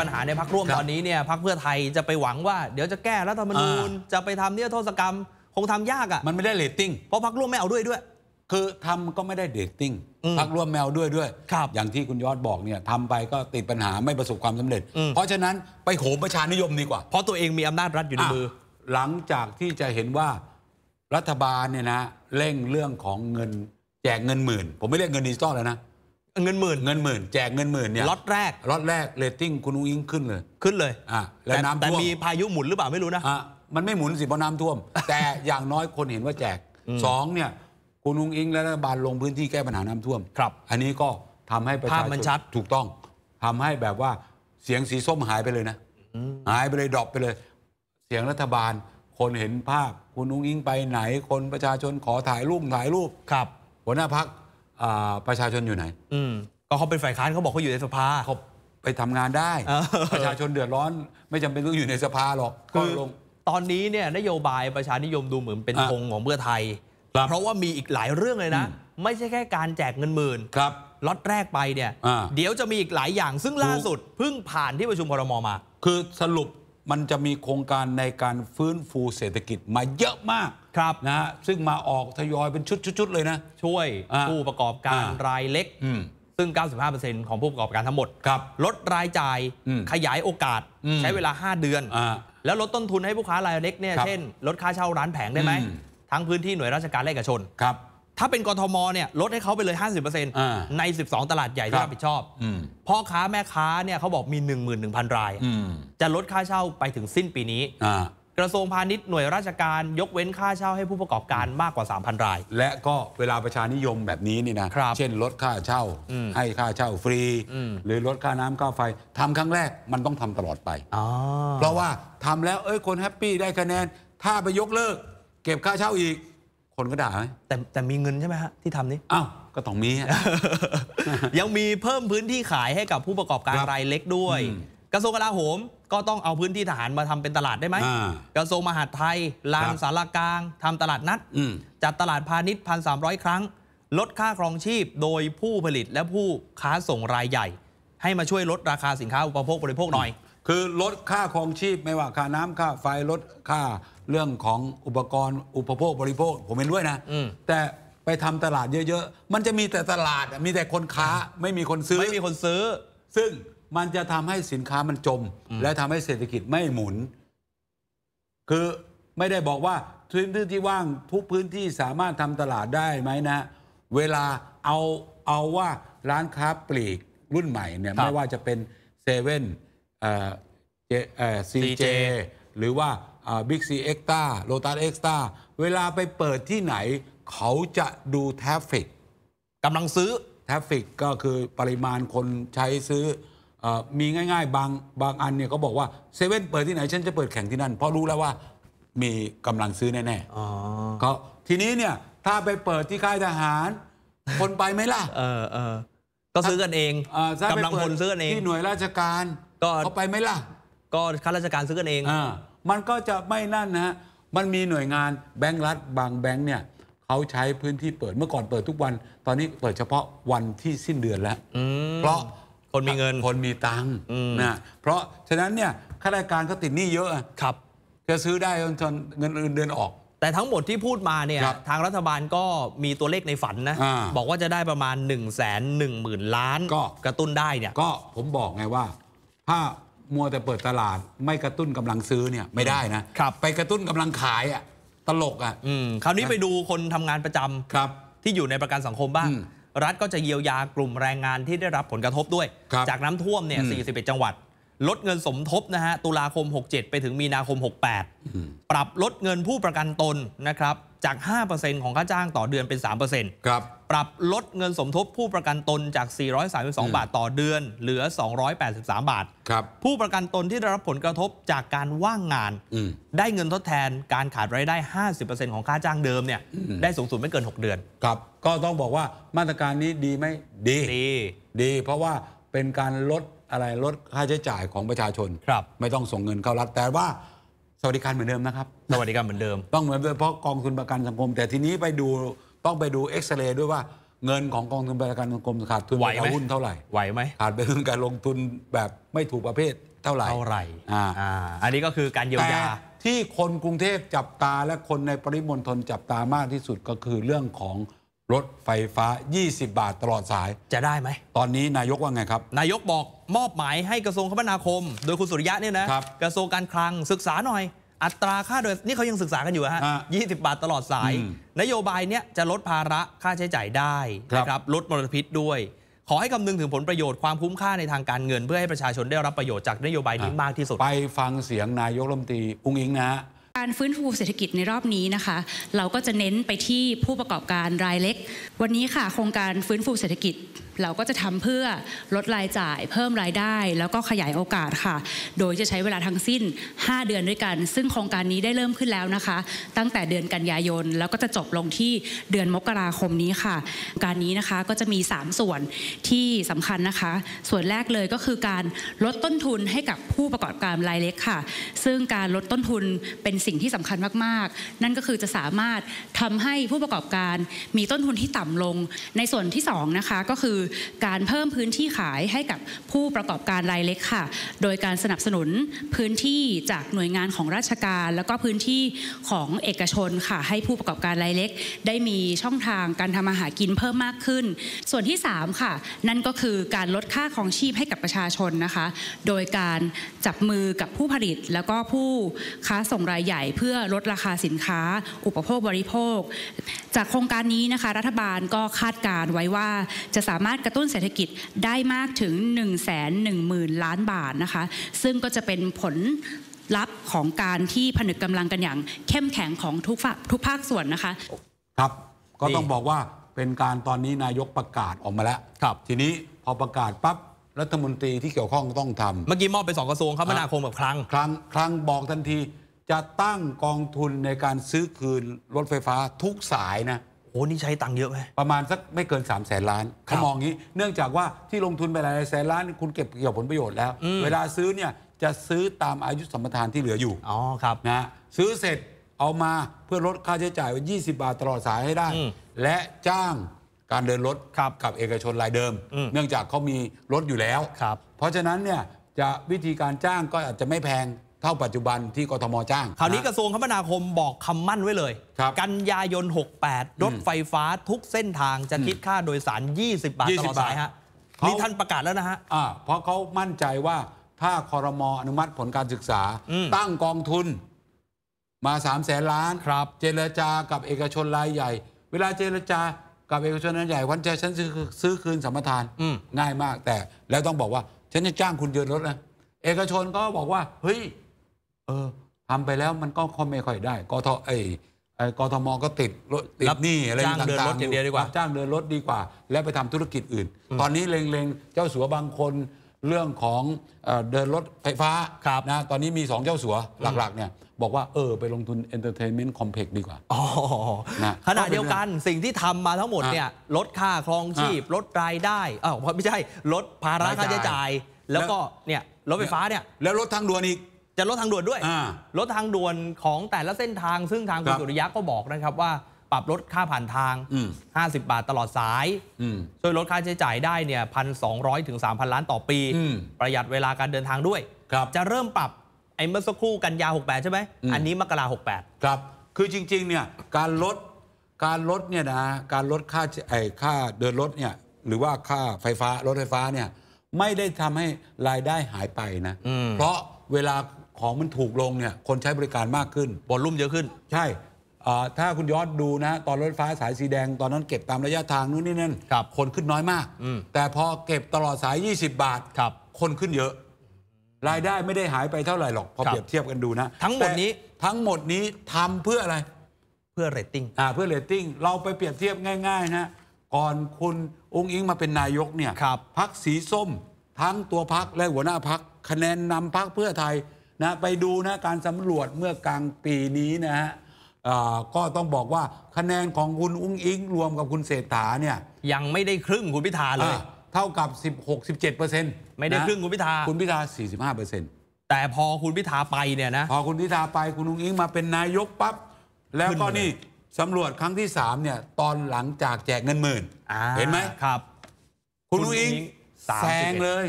ปัญหาในพักร่วมตอนนี้เนี่ยพักเพื่อไทยจะไปหวังว่าเดี๋ยวจะแก้รัฐธรรมนูญจะไปทำเนี่ยโทษกรรมคงทำยากอ่ะมันไม่ได้เลตติ้งเพราะพักร่วมไม่เอาด้วยด้วยคือทำก็ไม่ได้เลตติ้งพักร่วมแมวด้วยด้วยอย่างที่คุณยอดบอกเนี่ยทำไปก็ติดปัญหาไม่ประสบความสำเร็จ เพราะฉะนั้นไปโหมประชานิยมดีกว่า เพราะตัวเองมีอำนาจรัฐอยู่ในมือหลังจากที่จะเห็นว่ารัฐบาลเนี่ยนะเร่งเรื่องของเงินแจกเงินหมื่น ผมไม่เรียกเงินดิจิตอลแล้วนะเงินหมื่นเงินหมื่นแจกเงินหมื่นเนี่ยล็อตแรกล็อตแรกเรตติ้งคุณอุ้งอิงขึ้นเลยขึ้นเลยอ่ะแล้วน้ำท่วมแต่มีพายุ หมุนหรือเปล่าไม่รู้นะอ่ะมันไม่หมุน สิเพราะน้ำท่วม แต่อย่างน้อยคนเห็นว่าแจกสองเนี่ย คุณอุ้งอิงและรัฐบาลลงพื้นที่แก้ปัญหา น้ำท่วม ครับ อันนี้ก็ทำให้ประชาชนชัดถูกต้อง ทำให้แบบว่าเสียงสีส้มหายไปเลยนะหายไปเลยดรอปไปเลย เสียงรัฐบาล คนเห็นภาพคุณอุ้งอิงไปไหน คนประชาชนขอถ่ายรูปถ่ายรูปครับ หัวหน้าพักประชาชนอยู่ไหนอืก็เขาเป็นฝ่ายค้านเขาบอกเขาอยู่ในสภาเขาไปทำงานได้ประชาชนเดือดร้อนไม่จำเป็นต้องอยู่ในสภาหรอกก็ลงตอนนี้เนี่ยนโยบายประชานิยมดูเหมือนเป็นธงของเมื่อไทย เพราะว่ามีอีกหลายเรื่องเลยนะ ไม่ใช่แค่การแจกเงินหมื่น ครับ ล็อตแรกไปเนี่ยเดี๋ยวจะมีอีกหลายอย่างซึ่งล่าสุดเพิ่งผ่านที่ประชุมพรมมา คือสรุปมันจะมีโครงการในการฟื้นฟูเศรษฐกิจมาเยอะมากครับนะซึ่งมาออกทยอยเป็นชุดๆเลยนะ ช่วยผู้ประกอบการรายเล็ก ซึ่ง 95%ของผู้ประกอบการทั้งหมดครับลดรายจ่ายขยายโอกาสใช้เวลา 5 เดือนอแล้วลดต้นทุนให้ผู้ค้ารายเล็กเนี่ยเช่น ลดค่าเช่าร้านแผงได้ไหมมทั้งพื้นที่หน่วยราชการและเอกชนครับถ้าเป็นกทมเนี่ยลดให้เขาไปเลย 50%ใน 12 ตลาดใหญ่ที่รับผิดชอบพ่อค้าแม่ค้าเนี่ยเขาบอกมี 11,000 รายจะลดค่าเช่าไปถึงสิ้นปีนี้ กระทรวงพาณิชย์หน่วยราชการยกเว้นค่าเช่าให้ผู้ประกอบการมากกว่า 3,000 ราย และก็เวลาประชานิยมแบบนี้นี่นะเช่นลดค่าเช่าให้ค่าเช่าฟรี หรือลดค่าน้ำค่าไฟทำครั้งแรกมันต้องทำตลอดไปเพราะว่าทำแล้วเอ้ยคนแฮปปี้ได้คะแนน ถ้าไปยกเลิกเก็บค่าเช่าอีกคนก็ด่าไหมแต่แต่มีเงินใช่ไหมฮะที่ทำนี้ อ้าว ก็ต้องมี ยังมีเพิ่มพื้นที่ขายให้กับผู้ประกอบการรายเล็กด้วย กระทรวงกลาโหมก็ต้องเอาพื้นที่ทหารมาทำเป็นตลาดได้ไหม กระทรวงมหาดไทย ลานสารกลางทำตลาดนัดจัดตลาดพาณิชย์ 1,300 ครั้ง ลดค่าครองชีพโดยผู้ผลิตและผู้ค้าส่งรายใหญ่ ให้มาช่วยลดราคาสินค้าอุปโภคบริโภคหน่อย คือลดค่าครองชีพไม่ว่าค่าน้ำค่าไฟลดค่าเรื่องของอุปกรณ์อุปโภค บริโภค ผมเห็นด้วยนะ แต่ไปทำตลาดเยอะ ๆ มันจะมีแต่ตลาดมีแต่คนค้าไม่มีคนซื้อไม่มีคนซื้อ ซึ่งมันจะทำให้สินค้ามันจม และทำให้เศรษฐกิจไม่หมุน คือไม่ได้บอกว่าพื้นที่ที่ว่างทุกพื้นที่สามารถทำตลาดได้ไหมนะ เวลาเอาเอาว่าร้านค้าปลีกรุ่นใหม่เนี่ยไม่ว่าจะเป็นเซเว่นเออ่ซีเจหรือว่าบิ๊กซีเอ็กต้าโลตัสเอ็กต้าเวลาไปเปิดที่ไหน เขาจะดูแทฟฟิกกำลังซื้อแทฟฟิกก็คือปริมาณคนใช้ซื้ออมีง่ายๆบางบางอันเนี่ยเขาบอกว่า เซเว่นเปิดที่ไหน ฉันจะเปิดแข่งที่นั่น เพราะรู้แล้วว่ามีกำลังซื้อแน่ๆเขาทีนี้เนี่ย ถ้าไปเปิดที่ค่ายทหาร คนไปไหมล่ะเออเออก็ซื้อกันเองกำลังคนซื้อกันเองที่หน่วยราชการ ก็เขาไปไหมล่ะ ก็ข้าราชการซื้อกันเองมันก็จะไม่นั่นนะฮะ มันมีหน่วยงานแบงก์รัฐบางแบงก์เนี่ยเขาใช้พื้นที่เปิดเมื่อก่อนเปิดทุกวัน ตอนนี้เปิดเฉพาะวันที่สิ้นเดือนแล้วเพราะคนมีเงินคนมีตังค์นะ เพราะฉะนั้นเนี่ยข้าราชการก็ติดหนี้เยอะครับ จะซื้อได้จนเงินอื่นเดือนออก แต่ทั้งหมดที่พูดมาเนี่ยทางรัฐบาลก็มีตัวเลขในฝันนะอบอกว่าจะได้ประมาณ1นึ่่งงแสนนหหึมื่นล้านก็กระตุ้นได้เนี่ยก็ผมบอกไงว่าถ้ามัวแต่เปิดตลาดไม่กระตุ้นกำลังซื้อเนี่ยไม่ได้นะไปกระตุ้นกำลังขายอ่ะตลกอ่ะคราวนี้ไปดูคนทำงานประจำครับ ที่อยู่ในประกันสังคมบ้าง รัฐก็จะเยียวยากลุ่มแรงงานที่ได้รับผลกระทบด้วย จากน้ำท่วมเนี่ย41จังหวัดลดเงินสมทบนะฮะตุลาคม 67 ไปถึงมีนาคม 68 ปรับลดเงินผู้ประกันตนนะครับจาก 5%ของค่าจ้างต่อเดือนเป็น3%ครับปรับลดเงินสมทบผู้ประกันตนจาก 432บาทต่อเดือนเหลือ 283 บาทครับผู้ประกันตนที่ได้รับผลกระทบจากการว่างงานได้เงินทดแทนการขาดรายได้ 50%ของค่าจ้างเดิมเนี่ยได้สูงสุดไม่เกิน 6 เดือนครับก็ต้องบอกว่ามาตรการนี้ดีไหมดีดี ดี เพราะว่าเป็นการลดอะไรลดค่าใช้จ่ายของประชาชนครับ ไม่ต้องส่งเงินเข้ารัฐแต่ว่าสวัสดิการเหมือนเดิมนะครับสวัสดิการเหมือนเดิม ต้องเหมือนเดิมเพราะกองทุนประกันสังคม แต่ทีนี้ไปดูต้องไปดูเอ็กซเรย์ด้วยว่า เงินของกองทุนประกันสังคมขาดทุนไหวไหมหุ้นเท่าไหร่ไหวไหมขาดไปเรื่องการลงทุนแบบไม่ถูกประเภทเท่าไหร่เท่าไหร่อ่าอันนี้ก็คือการเยียวยาที่คนกรุงเทพจับตาและคนในปริมณฑลจับตามากที่สุดก็คือเรื่องของรถไฟฟ้า 20 บาทตลอดสาย จะได้ไหม ตอนนี้นายกว่าไงครับ นายกบอกมอบหมายให้กระทรวงคมนาคม โดยคุณสุริยะเนี่ยนะ กระทรวงการคลังศึกษาหน่อย อัตราค่าโดยนี่เขายังศึกษากันอยู่ฮะ 20 บาทตลอดสาย นโยบายเนี้ยจะลดภาระค่าใช้จ่ายได้นะครับลดมลพิษด้วย ขอให้คำนึงถึงผลประโยชน์ความคุ้มค่าในทางการเงิน เพื่อให้ประชาชนได้รับประโยชน์จากนโยบายนี้มากที่สุด ไปฟังเสียงนายกรัฐมนตรีอุ้งอิงนะฮะการฟื้นฟูเศรษฐกิจในรอบนี้นะคะ เราก็จะเน้นไปที่ผู้ประกอบการรายเล็ก วันนี้ค่ะ โครงการฟื้นฟูเศรษฐกิจ เราก็จะทำเพื่อลดรายจ่ายเพิ่มรายได้ แล้วก็ขยายโอกาสค่ะ โดยจะใช้เวลาทั้งสิ้น 5 เดือนด้วยกัน ซึ่งโครงการนี้ได้เริ่มขึ้นแล้วนะคะ ตั้งแต่เดือนกันยายนแล้วก็จะจบลงที่เดือนมกราคมนี้ค่ะ การนี้นะคะก็จะมี 3 ส่วนที่สำคัญนะคะ ส่วนแรกเลยก็คือการลดต้นทุนให้กับผู้ประกอบการรายเล็กค่ะ ซึ่งการลดต้นทุนเป็นสิ่งงที่สำคัญมาก ๆ นั่นก็คือจะสามารถทำให้ผู้ประกอบการมีต้นทุนที่ต่ำลง ในส่วนที่2นะคะก็คือการเพิ่มพื้นที่ขายให้กับผู้ประกอบการรายเล็กค่ะ โดยการสนับสนุนพื้นที่จากหน่วยงานของราชการ แล้วก็พื้นที่ของเอกชนค่ะให้ผู้ประกอบการรายเล็กได้มีช่องทางการทำอาหากินเพิ่มมากขึ้น ส่วนที่ 3 ค่ะ นั่นก็คือการลดค่าของชีพให้กับประชาชนนะคะ โดยการจับมือกับผู้ผลิตแล้วก็ผู้ค้าส่งรายใหญ่เพื่อลดราคาสินค้า อุปโภคบริโภค จากโครงการนี้นะคะ รัฐบาลก็คาดการไว้ว่าจะสามารถกระตุ้นเศรษฐกิจได้มากถึง 1 1 0 0 0 0 ล้านบาทนะคะ ซึ่งก็จะเป็นผลลัพธ์ของการที่ผนึกกำลังกันอย่าง เข้มแข็งของทุกทุกภาคส่วนนะคะ ครับ ก็ต้องบอกว่าเป็นการตอนนี้นายกประกาศออกมาแล้วครับ ทีนี้พอประกาศปั๊บรัฐมนตรีที่เกี่ยวข้องต้องทำเมื่อกี้มอบไปสองกระทรวงคมนาคมกับคลังคลังคลังบอกทันทีจะตั้งกองทุนในการซื้อคืนรถไฟฟ้าทุกสายนะโอ้นี่ใช้ตังค์เยอะไหมประมาณสักไม่เกิน3 0 0แสนล้านเขามองงี้ เนื่องจากว่าที่ลงทุนไปหลายแสนล้าน คุณเก็บเกี่ยวผลประโยชน์แล้ว เวลาซื้อเนี่ยจะซื้อตามอายุสัมปทานที่เหลืออยู่ อ๋อครับนะซื้อเสร็จเอามาเพื่อลดค่าใช้จ่ายไป20 บาทตลอดสายให้ได้ และจ้างการเดินรถกับเอกชนรายเดิม เนื่องจากเขามีรถอยู่แล้วเพราะฉะนั้นเนี่ยจะวิธีการจ้างก็อาจจะไม่แพงเท่าปัจจุบันที่กทมจ้าง คราวนี้กระทรวงคมนาคมบอกคำมั่นไว้เลย กันยายน 68 รถไฟฟ้าทุกเส้นทางจะคิดค่าโดยสาร 20 บาทตลอด20สายฮะนี่ท่านประกาศแล้วนะฮะ เพราะเขามั่นใจว่าถ้าคอรมออนุมัติผลการศึกษา ตั้งกองทุน มา 3 0 0แสนล้าน เจรจากับเอกชนรายใหญ่ เวลาเจรจากับเอกชนรายใหญ่วันเจฉันซื้อคืนสัมปทานง่ายมากแต่ แล้วต้องบอกว่าฉันจะจ้างคุณเดินรถนะ เอกชนก็บอกว่า เฮ้ยเออทำไปแล้วมันก็ค่อยไม่ค่อยได้กทไอ้ไอ้กทมก็ติดรถติดนี่อะไรต่างๆจ้างเดินรถอย่างเดียวดีกว่า จ้างเดินรถดีกว่า แล้วไปทำธุรกิจอื่น ตอนนี้เล็งๆเจ้าสัวบางคนเรื่องของเดินรถไฟฟ้านะตอนนี้มีสองเจ้าสัวหลักๆเนี่ยบอกว่าเออ ไปลงทุนเอร์เทนเมนต์คอมเพล็กซ์ดีกว่า อ๋อนะขณะเดียวกันสิ่งที่ทำมาทั้งหมดเนี่ยลดค่าครองชีพลดรายได้อ้าวไม่ใช่ลดภาระค่าใช้จ่ายแล้วก็เนี่ยรถไฟฟ้าเนี่ยแล้วรถทางด่วนอีกจะลดทางด่วนด้วย ลดทางด่วนของแต่ละเส้นทาง ซึ่งทางคุณสุริยะก็บอกนะครับว่าปรับลดค่าผ่านทาง 50 บาทตลอดสายโดช่วยลดค่าใช้จ่ายได้เนี่ยพันสองถึงสามพันล้านต่อปี ประหยัดเวลาการเดินทางด้วย จะเริ่มปรับ ไอ้เมื่อสักครู่กันยา 68 ใช่ไหม อันนี้มกราหกแปดครับ คือจริงๆ เนี่ย การลด การลดเนี่ยนะ การลดค่าไอ้ค่าเดินรถเนี่ยหรือว่าค่าไฟฟ้ารถไฟฟ้าเนี่ยไม่ได้ทำให้รายได้หายไปนะ เพราะเวลาของมันถูกลงเนี่ยคนใช้บริการมากขึ้นบอลลุ่มเยอะขึ้น ใช่ถ้าคุณยอดดูนะตอนรถไฟฟ้าสายสีแดงตอนนั้นเก็บตามระยะทางนู้นนี่นั่นคคนขึ้นน้อยมากมแต่พอเก็บตลอดสาย 20 บาทครับ คนขึ้นเยอะ รายได้ไม่ได้หายไปเท่าไหร่หรอกพอเปรียบเทียบกันดูนะทั้งหมดนี้ทั้งหมดนี้ทำเพื่ออะไรเพื่อเรตติ้งเพื่อเรตติ้งเราไปเปรียบเทียบง่าย ๆนะก่อนคุณองค์อิงมาเป็นนายกเนี่ยพักสีส้มทั้งตัวพักและหัวหน้าพักคะแนนนำพักเพื่อไทยนะไปดูนะการสำรวจเมื่อกลางปีนี้นะฮะก็ต้องบอกว่าคะแนนของคุณอุ้งอิงรวมกับคุณเศรษฐาเนี่ยยังไม่ได้ครึ่งคุณพิธาเลยเท่ากับ 16 17ไม่ได้ครึ่งคุณพิธาคุณพิธา45แต่พอคุณพิธาไปเนี่ยนะพอคุณพิธาไปคุณอุ้งอิงมาเป็นนายกปั๊บแล้วก็นี่สำรวจครั้งที่3เนี่ยตอนหลังจากแจกเงินหมื่นเห็นไหมครับ คุณอุ้งอิงแซงเลย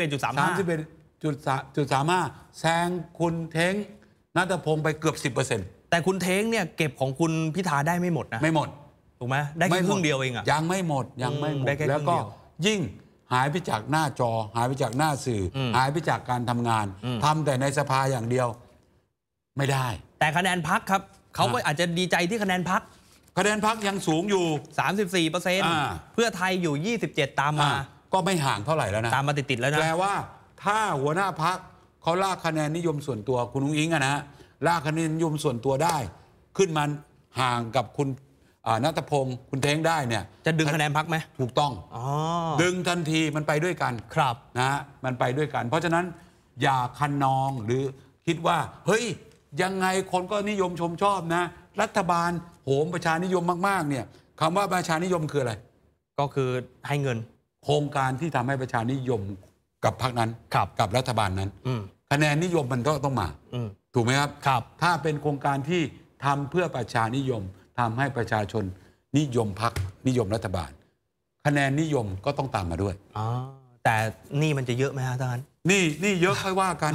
31.35 31จุดสาจุดสามารถแซงคุณเท้งนัทพงศ์ไปเกือบ10%แต่คุณเท้งเนี่ยเก็บของคุณพิธาได้ไม่หมดนะไม่หมดถูกไหมได้แค่ครึ่งเดียวเองอะยังไม่หมด ยังไม่หมดแล้วก็ยิ่งหายไปจากหน้าจอ หายไปจากหน้าสื่อ หายไปจากการทำงาน ทำแต่ในสภาอย่างเดียว ไม่ได้ แต่คะแนนพักครับ เขาก็อาจจะดีใจที่คะแนนพักคะแนนพักยังสูงอยู่ 34เปอร์เซ็นต์เพื่อไทยอยู่ 27 ตามมา ก็ไม่ห่างเท่าไหร่แล้วนะตามมาติดๆแล้วนะแปลว่าถ้าหัวหน้าพักเขาลากคะแนนนิยมส่วนตัวคุณอุ้งอิงนะฮะลากคะแนนนิยมส่วนตัวได้ ขึ้นมาห่างกับคุณนัทพงศ์คุณเท้งได้เนี่ย จะดึงคะแนนพักไหมถูกต้องอดึงทันทีมันไปด้วยกันครับนะฮะมันไปด้วยกัน เพราะฉะนั้นอย่าคันนองหรือคิดว่า เฮ้ย ยังไงคนก็นิยมชมชอบนะ รัฐบาลโหมประชานิยมมากๆ เนี่ยคำว่าประชานิยมคืออะไร ก็คือให้เงินโครงการที่ทำให้ประชานิยมกับพรรคนั้นกับรัฐบาลนั้นคะแนนนิยมมันก็ต้องมาถูกไหมครับครับถ้าเป็นโครงการที่ทำเพื่อประชานิยม ทำให้ประชาชน นิยมพรรคนิยมรัฐบาล คะแนนนิยมก็ต้องตามมาด้วยออแต่นี่มันจะเยอะไหมฮะท่านนี่นี่เยอะค่อยว่ากัน